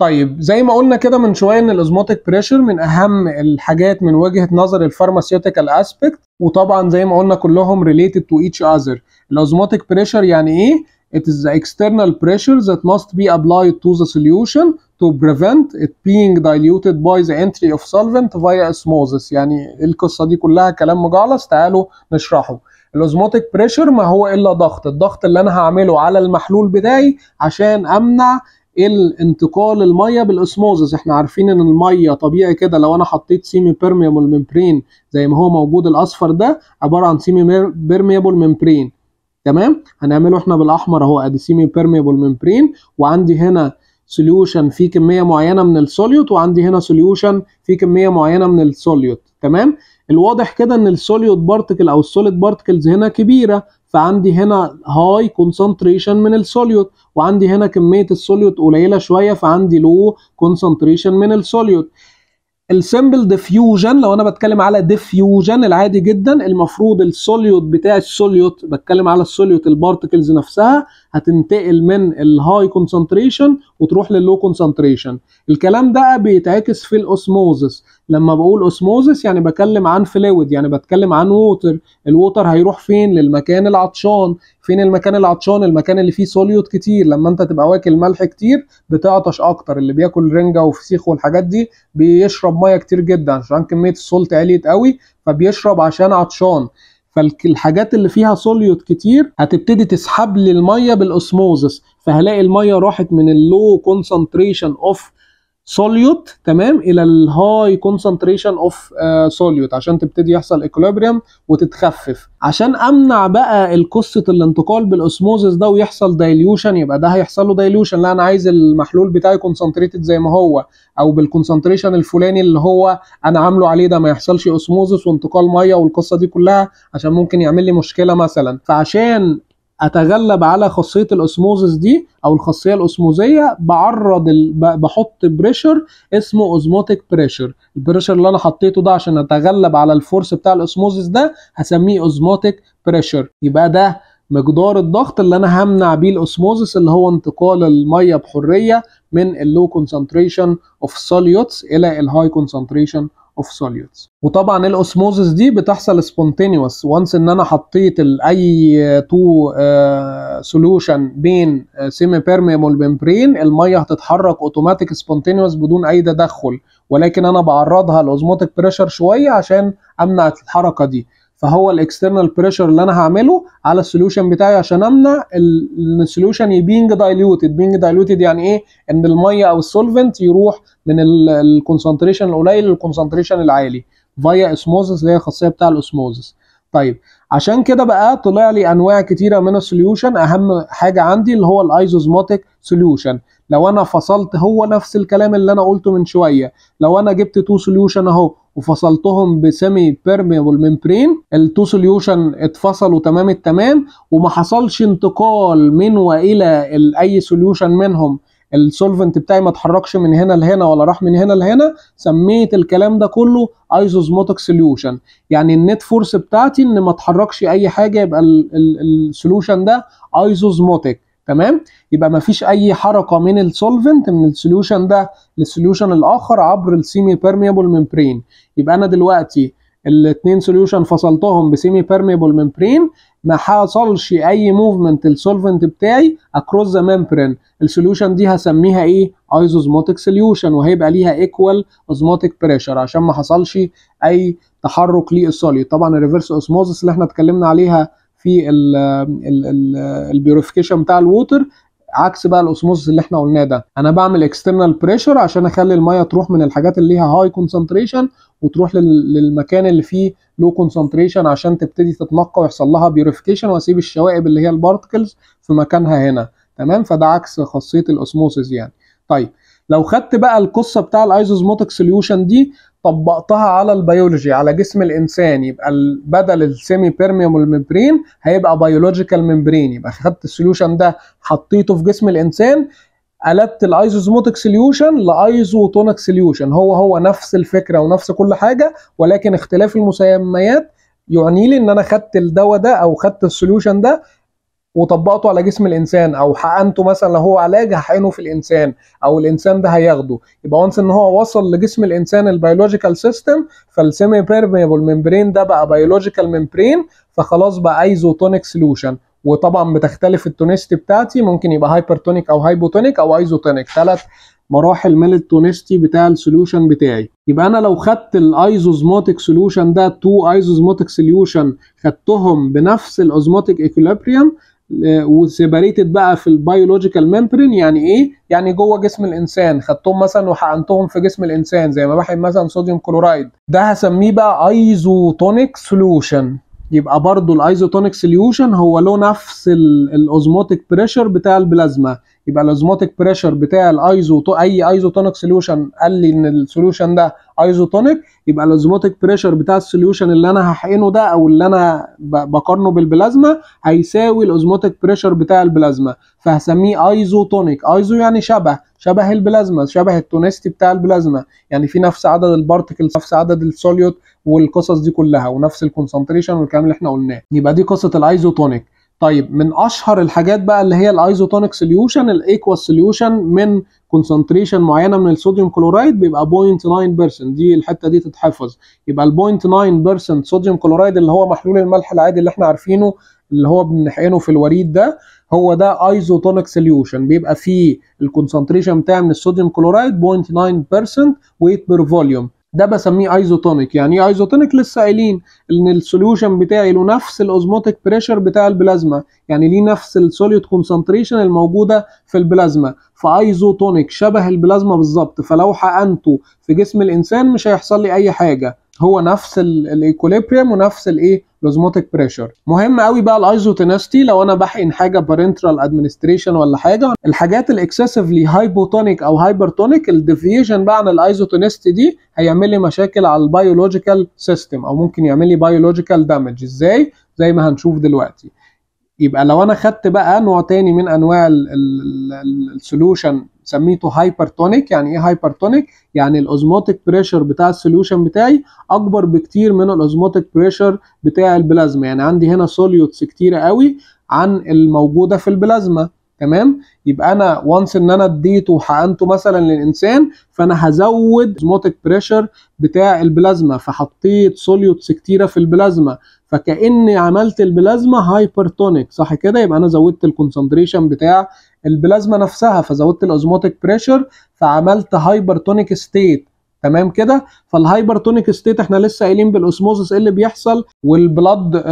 طيب زي ما قلنا كده من شويه ان الاوزموتيك بريشر من اهم الحاجات من وجهه نظر الفارماسيوتيكال اسبكت وطبعا زي ما قلنا كلهم ريليتد تو ايتش اذر الاوزموتيك بريشر يعني ايه it is the external pressure that must be applied to the solution to prevent it being diluted by the entry of solvent via osmosis يعني القصه دي كلها كلام مجعلص تعالوا نشرحه الاوزموتيك بريشر ما هو الا ضغط الضغط اللي انا هعمله على المحلول بتاعي عشان امنع ايه الانتقال الميه بالاسموزس احنا عارفين ان الميه طبيعي كده لو انا حطيت سيمي بيرميبل ممبرين زي ما هو موجود الاصفر ده عباره عن سيمي بيرميبل ممبرين تمام هنعمله احنا بالاحمر اهو ادي سيمي بيرميبل ممبرين وعندي هنا سوليوشن فيه كميه معينه من السوليوت وعندي هنا سوليوشن فيه كميه معينه من السوليوت تمام الواضح كده ان السوليوت بارتكل او السوليد بارتكلز هنا كبيره فعندي هنا هاي كونسنتريشن من السوليوت وعندي هنا كميه السوليوت قليله شويه فعندي لو كونسنتريشن من السوليوت السمبل ديفيوجن لو انا بتكلم على ديفيوجن العادي جدا المفروض السوليوت بتاع السوليوت بتكلم على السوليوت البارتكلز نفسها هتنتقل من الهاي كونسنتريشن وتروح لللو كونسنتريشن الكلام ده بيتعكس في الاوسموزس لما بقول اوسموزس يعني بكلم عن فلويد يعني بتكلم عن ووتر الووتر هيروح فين للمكان العطشان فين المكان العطشان المكان اللي فيه سوليوت كتير لما انت تبقى واكل ملح كتير بتعطش اكتر اللي بياكل رنجه وفسيخ والحاجات دي بيشرب ميه كتير جدا عشان كميه السولت عاليه قوي فبيشرب عشان عطشان فالحاجات اللي فيها صوليوت كتير هتبتدي تسحب لي الميه بالاسموزس فهلاقي الميه راحت من اللو كونسنتريشن اوف سوليوت تمام الى الهاي كونسنتريشن اوف سوليوت عشان تبتدي يحصل اكوليبريم وتتخفف عشان امنع بقى قصه الانتقال بالاسموزس ده ويحصل دايليوشن يبقى ده هيحصل له دايليوشن لا انا عايز المحلول بتاعي كونسنتريتد زي ما هو او بالكونسنتريشن الفلاني اللي هو انا عامله عليه ده ما يحصلش اسموزس وانتقال ميه والقصه دي كلها عشان ممكن يعمل لي مشكله مثلا فعشان اتغلب على خاصيه الاسموزس دي او الخاصيه الاسموزيه بعرض ال... بحط بريشر اسمه اوزموتيك بريشر البريشر اللي انا حطيته ده عشان اتغلب على الفورس بتاع الاسموزس ده هسميه اوزموتيك بريشر يبقى ده مقدار الضغط اللي انا همنع بيه الاسموزس اللي هو انتقال الميه بحريه من اللو كونسنتريشن اوف سوليوتس الى الهاي كونسنتريشن اوف سوليوتس وطبعا الاسموزس دي بتحصل سبونتينيوس وانس ان انا حطيت اي تو آه، سولوشن آه، بين سيمي بيرميبل ممبرين الميه هتتحرك اوتوماتيك سبونتينيوس بدون اي تدخل ولكن انا بعرضها لاوزموتيك بريشر شويه عشان امنع الحركه دي فهو الاكسترنال بريشر اللي انا هعمله على السوليوشن بتاعي عشان امنع ان السوليوشن يبينج دايلوتد بينج دايلوتد يعني ايه ان الميه او السولفنت يروح من الكونسنتريشن القليل للكونسنتريشن العالي فيا اسموزس اللي هي الخاصيه بتاع الاسموزس طيب عشان كده بقى طلع لي انواع كتيره من السوليوشن اهم حاجه عندي اللي هو الايزوزموتيك سوليوشن لو انا فصلت هو نفس الكلام اللي انا قلته من شويه لو انا جبت تو سوليوشن اهو وفصلتهم بسيمي بيرميبل ممبرين التو سوليوشن اتفصلوا تمام التمام وما حصلش انتقال من والى اي سوليوشن منهم السولفنت بتاعي ما اتحركش من هنا لهنا ولا راح من هنا لهنا سميت الكلام ده كله ايزوزموتك سوليوشن يعني النت فورس بتاعتي ان ما اتحركش اي حاجه يبقى السوليوشن ده ايزوزموتك تمام يبقى ما فيش اي حركه من السولفنت من السوليوشن ده للسوليوشن الاخر عبر السيمي بيرميبل ممبرين يبقى انا دلوقتي الاثنين سوليوشن فصلتهم بسيمي بيرميبل ممبرين ما حصلش اي موفمنت السولفنت بتاعي اكروس ذا ممبرين السوليوشن دي هسميها ايه ايزوزموتيك سوليوشن وهيبقى ليها ايكوال اوزموتيك بريشر عشان ما حصلش اي تحرك للسوليد طبعا الريفرس اوسموزس اللي احنا اتكلمنا عليها في البيوريفيكيشن بتاع الووتر عكس بقى الاوسموز اللي احنا قلناه ده انا بعمل اكسترنال بريشر عشان اخلي الميه تروح من الحاجات اللي ليها هاي كونسنتريشن وتروح للمكان اللي فيه لو كونسنتريشن عشان تبتدي تتنقى ويحصل لها بيوريفيكيشن واسيب الشوائب اللي هي البارتكلز في مكانها هنا تمام فده عكس خاصيه الاوسموسيس يعني طيب لو خدت بقى القصه بتاع الايزوزموتك سوليوشن دي طبقتها على البيولوجي على جسم الانسان يبقى بدل السيمي بيرميوم ممبرين هيبقى بيولوجيكال ممبرين يبقى خدت السوليوشن ده حطيته في جسم الانسان قلبت الايزوزموتيك سوليوشن لايزوتونيك سوليوشن هو هو نفس الفكره ونفس كل حاجه ولكن اختلاف المسميات يعني لي ان انا خدت الدواء ده او خدت السوليوشن ده وطبقته على جسم الانسان او حقنته مثلا لو هو علاج هحقنه في الانسان او الانسان ده هياخده يبقى وانس ان هو وصل لجسم الانسان البيولوجيكال سيستم فالسيمي بيرميبل ممبرين ده بقى بيولوجيكال ممبرين فخلاص بقى ايزوتونيك سولوشن وطبعا بتختلف التونستي بتاعتي ممكن يبقى هايبرتونيك او هايبوتونيك او ايزوتونيك ثلاث مراحل من التونستي بتاع السولوشن بتاعي يبقى انا لو خدت الايزوزموتيك سولوشن ده تو ايزوزموتيك سولوشن خدتهم بنفس الاوزموتيك ايكوليبريم آه، وسيباريتد بقى في البيولوجيكال ممبرين يعني ايه؟ يعني جوه جسم الانسان خدتهم مثلا وحقنتهم في جسم الانسان زي ما بحب مثلا صوديوم كلورايد ده هسميه بقى ايزوتونيك سوليوشن يبقى برضه الايزوتونيك سوليوشن هو له نفس الاوزموتيك بريشر بتاع البلازما يبقى الازماتيك بريشر بتاع الايزو اي ايزوتونيك سوليوشن قال لي ان السوليوشن ده ايزوتونيك يبقى الازماتيك بريشر بتاع السوليوشن اللي انا هحقنه ده او اللي انا بقارنه بالبلازما هيساوي الازماتيك بريشر بتاع البلازما فهسميه ايزوتونيك ايزو يعني شبه شبه البلازما شبه التونستي بتاع البلازما يعني في نفس عدد البارتكلز نفس عدد السوليوت والقصص دي كلها ونفس الكونسنتريشن والكلام اللي احنا قلناه يبقى دي قصه الايزوتونيك طيب من اشهر الحاجات بقى اللي هي الايزوتونيك سوليوشن الايكوا سوليوشن من كونسنتريشن معينه من الصوديوم كلورايد بيبقى 0.9% دي الحته دي تتحفظ يبقى ال 0.9% صوديوم كلورايد اللي هو محلول الملح العادي اللي احنا عارفينه اللي هو بنحقنه في الوريد ده هو ده ايزوتونيك سوليوشن بيبقى فيه الكونسنتريشن بتاع من الصوديوم كلورايد 0.9% ويت بير فوليوم ده بسميه ايزوتونيك يعني ايه ايزوتونيك لسه قايلين ان السوليوشن بتاعي له نفس الاوزموتيك بريشر بتاع البلازما يعني ليه نفس السوليوت كونسنتريشن الموجوده في البلازما فايزوتونيك شبه البلازما بالظبط فلو حقنته في جسم الانسان مش هيحصل لي اي حاجه هو نفس الايكوليبريم ونفس الايه الاوزموتيك بريشر مهم قوي بقى الايزوتينستي لو انا بحقن حاجه بارنترال ادمنستريشن ولا حاجه الحاجات الاكسسفلي هايبوتونيك او هايبرتونيك الديفيجن بقى عن الايزوتينستي دي هيعمل لي مشاكل على البيولوجيكال سيستم او ممكن يعمل لي بيولوجيكال دامج ازاي زي ما هنشوف دلوقتي يبقى لو انا خدت بقى نوع تاني من انواع السوليوشن سميته هايبرتونيك يعني ايه هايبرتونيك يعني الاوزموتيك بريشر بتاع السوليوشن بتاعي اكبر بكتير من الاوزموتيك بريشر بتاع البلازما يعني عندي هنا سوليوتس كتيره قوي عن الموجوده في البلازما تمام يبقى انا وانس ان انا اديته وحقنته مثلا للانسان فانا هزود اوزموتيك بريشر بتاع البلازما فحطيت سوليوتس كتيره في البلازما فكاني عملت البلازما هايبرتونيك صح كده يبقى انا زودت الكونسنتريشن بتاع البلازما نفسها فزودت الاوزموتيك بريشر فعملت هايبرتونيك ستيت تمام كده فالهايبرتونيك ستيت احنا لسه قايلين بالاسموزس ايه اللي بيحصل والبلاد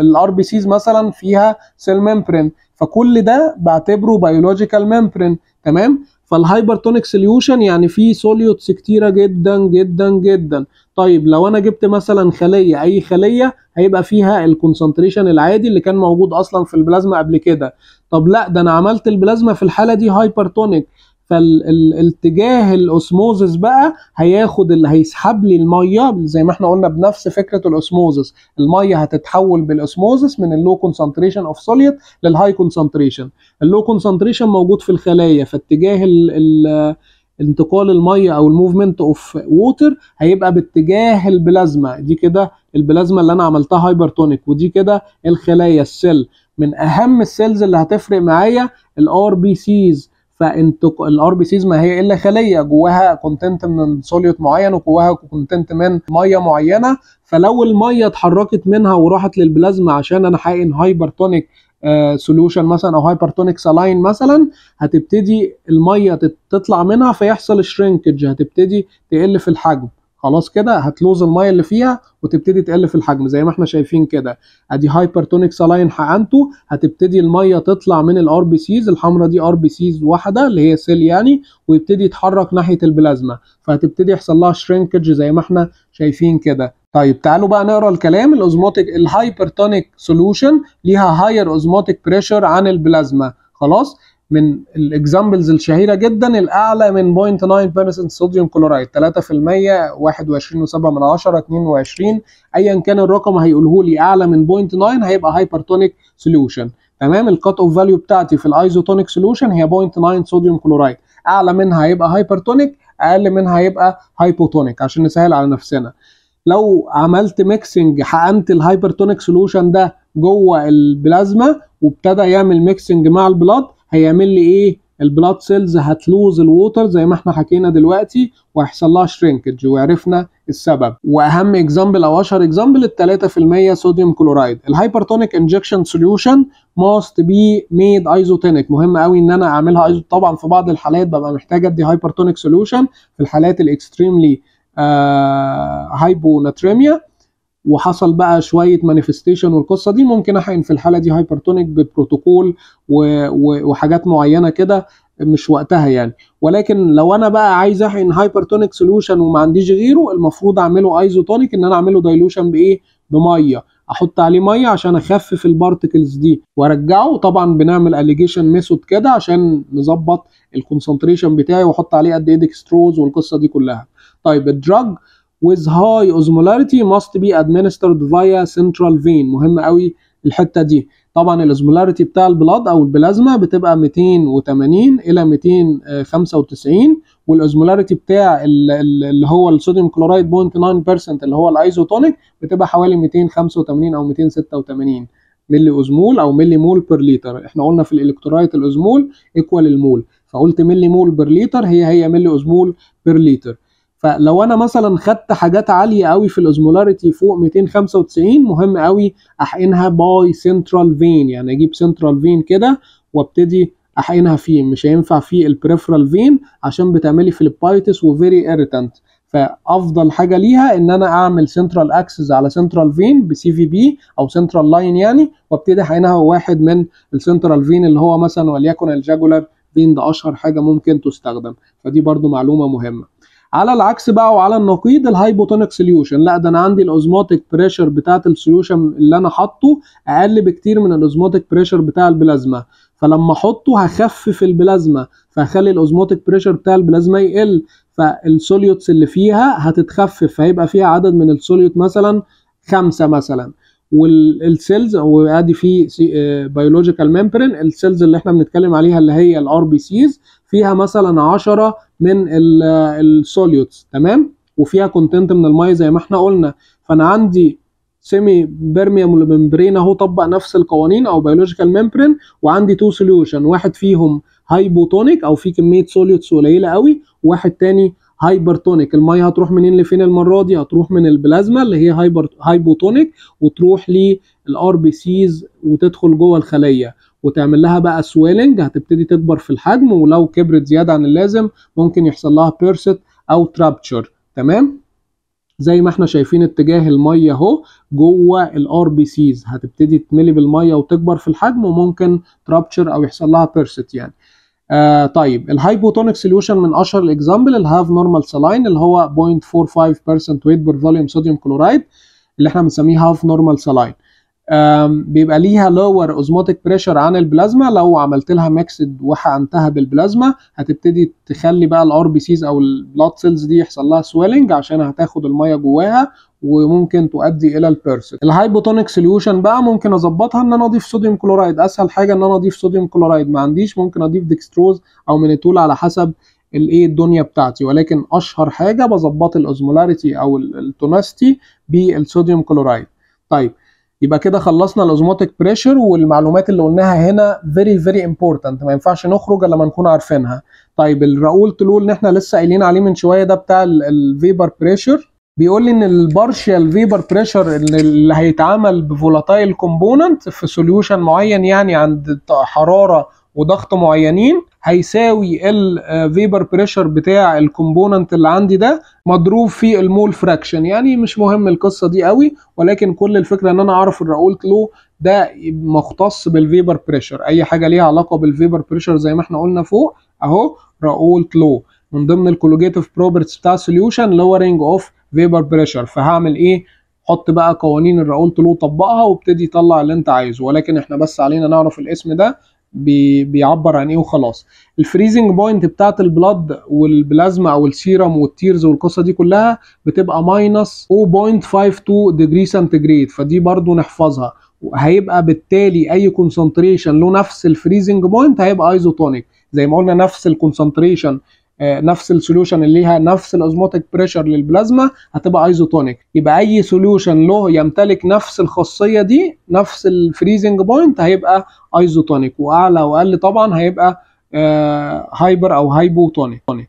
الار بي سيز مثلا فيها سيل ميمبرين فكل ده بعتبره بيولوجيكال ميمبرين تمام فالهايبرتونيك سوليوشن يعني فيه سوليوتس كتيره جدا جدا جدا طيب لو انا جبت مثلا خليه اي خليه هيبقى فيها الكونسنتريشن العادي اللي كان موجود اصلا في البلازما قبل كده طب لا ده انا عملت البلازما في الحاله دي هايبرتونيك فالاتجاه الاسموزس بقى هياخد اللي هيسحب لي الميه زي ما احنا قلنا بنفس فكره الاسموزس الميه هتتحول بالاسموزس من اللو كونسنتريشن اوف سوليوت للهاي كونسنتريشن اللو كونسنتريشن موجود في الخلايا فاتجاه الـ الـ انتقال الميه او الموفمنت اوف ووتر هيبقى باتجاه البلازما دي كده البلازما اللي انا عملتها هايبرتونيك ودي كده الخلايا السيل من اهم السيلز اللي هتفرق معايا الار بي سيز فانت الار بي سيز ما هي الا خليه جواها كونتنت من سوليوت معين وجواها كونتنت من ميه معينه فلو الميه اتحركت منها وراحت للبلازما عشان انا حاقن هايبرتونيك سولوشن مثلا او هايبرتونيك سلاين مثلا هتبتدي الميه تطلع منها فيحصل شرينكج هتبتدي تقل في الحجم خلاص كده هتلوز الميه اللي فيها وتبتدي تقل في الحجم زي ما احنا شايفين كده ادي هايبرتونيك سالاين حقنته هتبتدي الميه تطلع من الار بي سيز الحمراء دي ار بي سيز واحده اللي هي سيل يعني ويبتدي يتحرك ناحيه البلازما فهتبتدي يحصل لها شرينكج زي ما احنا شايفين كده طيب تعالوا بقى نقرا الكلام الاوزموتيك الهايبرتونيك سولوشن ليها هاير اوزموتيك بريشر عن البلازما خلاص من الاكزامبلز الشهيره جدا الاعلى من 0.9 بيرسنت صوديوم كلورايد 3% 21.7 22 ايا كان الرقم هيقوله لي اعلى من 0.9 هيبقى هايبرتونيك سوليوشن تمام الكات اوف فاليو بتاعتي في الايزوتونيك سوليوشن هي 0.9 صوديوم كلورايد اعلى منها هيبقى هايبرتونيك اقل منها هيبقى هايبوتونيك عشان نسهل على نفسنا لو عملت ميكسنج حقنت الهايبرتونيك سوليوشن ده جوه البلازما وابتدى يعمل ميكسنج مع البلاد هيعمل لي ايه البلاد سيلز هتلوز الووتر زي ما احنا حكينا دلوقتي وهيحصل لها شرينكج وعرفنا السبب واهم اكزامبل او اشهر اكزامبل ال 3% صوديوم كلورايد الهايبرتونيك انجكشن سوليوشن ماست بي ميد ايزوتينيك مهم قوي ان انا اعملها ايزو طبعا في بعض الحالات ببقى محتاج ادي هايبرتونيك سوليوشن في الحالات الاكستريملي آه هايبوناتريميا وحصل بقى شويه مانيفستيشن والقصه دي ممكن احقن في الحاله دي هايبرتونيك ببروتوكول وحاجات معينه كده مش وقتها يعني ولكن لو انا بقى عايز احقن هايبرتونيك سولوشن وما عنديش غيره المفروض اعمله ايزوتونيك ان انا اعمله دايلوشن بايه بميه احط عليه ميه عشان اخفف البارتكلز دي وارجعه طبعا بنعمل اليجيشن ميثود كده عشان نظبط الكونسنتريشن بتاعي واحط عليه قد ايه ديكستروز والقصه دي كلها طيب الدراج with high osmolarity must be administered via central vein مهم قوي الحته دي طبعا الاسمولاريتي بتاع البلاد او البلازما بتبقى 280 الى 295 والاسمولاريتي بتاع اللي هو الصوديوم كلورايد 0.9% اللي هو الايزوتونيك بتبقى حوالي 285 او 286 ملي اوزمول او ملي مول بير لتر احنا قلنا في الالكترولايت الاوزمول ايكوال المول فقلت ملي مول بير لتر هي هي ملي اوزمول بير لتر فلو انا مثلا خدت حاجات عاليه قوي في الاوزمولاريتي فوق 295 مهم قوي احقنها باي سنترال فين يعني اجيب سنترال فين كده وابتدي احقنها فيه مش هينفع في البريفرال فين عشان بتعملي فليبايتس وفيري اريتنت فافضل حاجه ليها ان انا اعمل سنترال اكسس على سنترال فين بسي في بي او سنترال لاين يعني وابتدي احقنها واحد من السنترال فين اللي هو مثلا وليكن الجاجولار فين ده اشهر حاجه ممكن تستخدم فدي برضو معلومه مهمه على العكس بقى وعلى النقيض الهايبوتونيك سوليوشن لا ده انا عندي الاوزموتيك بريشر بتاعه السوليوشن اللي انا حاطه اقل بكتير من الاوزموتيك بريشر بتاع البلازما فلما احطه هخفف البلازما فهخلي الاوزموتيك بريشر بتاع البلازما يقل فالسوليوتس اللي فيها هتتخفف فهيبقى فيها عدد من السوليوت مثلا خمسة مثلا والسيلز وادي في بيولوجيكال ميمبرين السيلز اللي احنا بنتكلم عليها اللي هي الار بي سيز فيها مثلا 10 من السوليوتس آه، تمام وفيها كونتنت من الميه زي ما احنا قلنا فانا عندي سيمي بيرميبل ممبرين اهو طبق نفس القوانين او بيولوجيكال ممبرين وعندي تو سوليوشن واحد فيهم هايبوتونيك او في كميه سوليوتس قليله قوي وواحد تاني هايبرتونيك الميه هتروح منين لفين المره دي هتروح من البلازما اللي هي هايبر هايبوتونيك وتروح للار بي سيز وتدخل جوه الخليه وتعمل لها بقى سويلنج هتبتدي تكبر في الحجم ولو كبرت زياده عن اللازم ممكن يحصل لها بيرست او ترابتشر تمام زي ما احنا شايفين اتجاه الميه اهو جوه الار بي سيز هتبتدي تملي بالميه وتكبر في الحجم وممكن ترابتشر او يحصل لها بيرست يعني آه طيب الهايبوتونيك سوليوشن من اشهر الاكزامبل الهاف نورمال سلاين اللي هو 0.45% ويت بير فوليوم صوديوم كلورايد اللي احنا بنسميه هاف نورمال سلاين بيبقى ليها لور اوزموتيك بريشر عن البلازما لو عملت لها ميكسد وحقنتها بالبلازما هتبتدي تخلي بقى الار بي سيز او البلاد سيلز دي يحصل لها سويلنج عشان هتاخد الميه جواها وممكن تؤدي الى البيرسيت الهايبوتونيك سوليوشن بقى ممكن اظبطها ان انا اضيف صوديوم كلورايد اسهل حاجه ان انا اضيف صوديوم كلورايد ما عنديش ممكن اضيف ديكستروز او مينيتول على حسب الايه الدنيا بتاعتي ولكن اشهر حاجه بظبط الاوزمولاريتي او التوناستي بالصوديوم كلورايد طيب يبقى كده خلصنا الاوزموتيك بريشر والمعلومات اللي قلناها هنا فيري فيري امبورتنت ما ينفعش نخرج الا لما نكون عارفينها طيب الراؤول تلو اللي احنا لسه قايلين عليه من شويه ده بتاع الفيبر بريشر بيقول لي ان البارشال فيبر بريشر اللي هيتعمل بفولاتايل كومبوننت في سوليوشن معين يعني عند حراره وضغط معينين هيساوي الفيبر بريشر آه، بتاع الكومبوننت اللي عندي ده مضروب في المول فراكشن يعني مش مهم القصه دي قوي ولكن كل الفكره ان انا اعرف الراؤول كلو ده مختص بالفيبر بريشر اي حاجه ليها علاقه بالفيبر بريشر زي ما احنا قلنا فوق اهو راؤول كلو من ضمن الكولوجيتيف بروبرتيز بتاع السوليوشن لورنج اوف فيبر بريشر فهعمل ايه حط بقى قوانين الراؤول كلو طبقها وابتدي طلع اللي انت عايزه ولكن احنا بس علينا نعرف الاسم ده بي بيعبر عن ايه وخلاص الفريزنج بوينت بتاعه البلاد والبلازما او السيرم والتيرز والقصه دي كلها بتبقى ماينس 0.52 ديجري سنتيجريد فدي برضو نحفظها وهيبقى بالتالي اي كونسنتريشن له نفس الفريزنج بوينت هيبقى ايزوتونيك زي ما قلنا نفس الكونسنتريشن آه، نفس السولوشن اللي ليها نفس الاوزموتيك بريشر للبلازما هتبقى ايزوتونيك يبقى اي سولوشن له يمتلك نفس الخاصيه دي نفس الفريزنج بوينت هيبقى ايزوتونيك واعلى واقل طبعا هيبقى هايبر آه، او هايبوتونيك